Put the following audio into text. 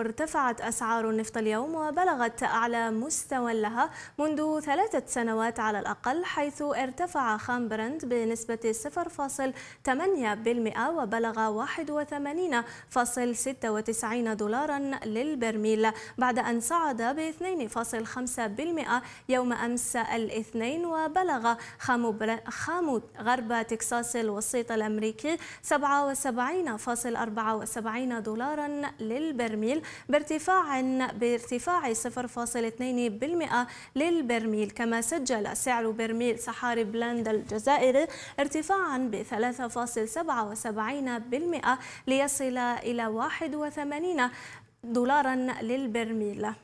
ارتفعت أسعار النفط اليوم وبلغت أعلى مستوى لها منذ ثلاثة سنوات على الأقل حيث ارتفع خام برنت بنسبة 0.8% وبلغ 81.96 دولارا للبرميل بعد أن صعد ب 2.5% يوم أمس الاثنين وبلغ خام غرب تكساس الوسيط الأمريكي 77.74 دولارا للبرميل بارتفاع بارتفاع 0.2% للبرميل كما سجل سعر برميل صحاري بلاند الجزائري ارتفاعا ب 3.77% ليصل إلى 81 دولارا للبرميل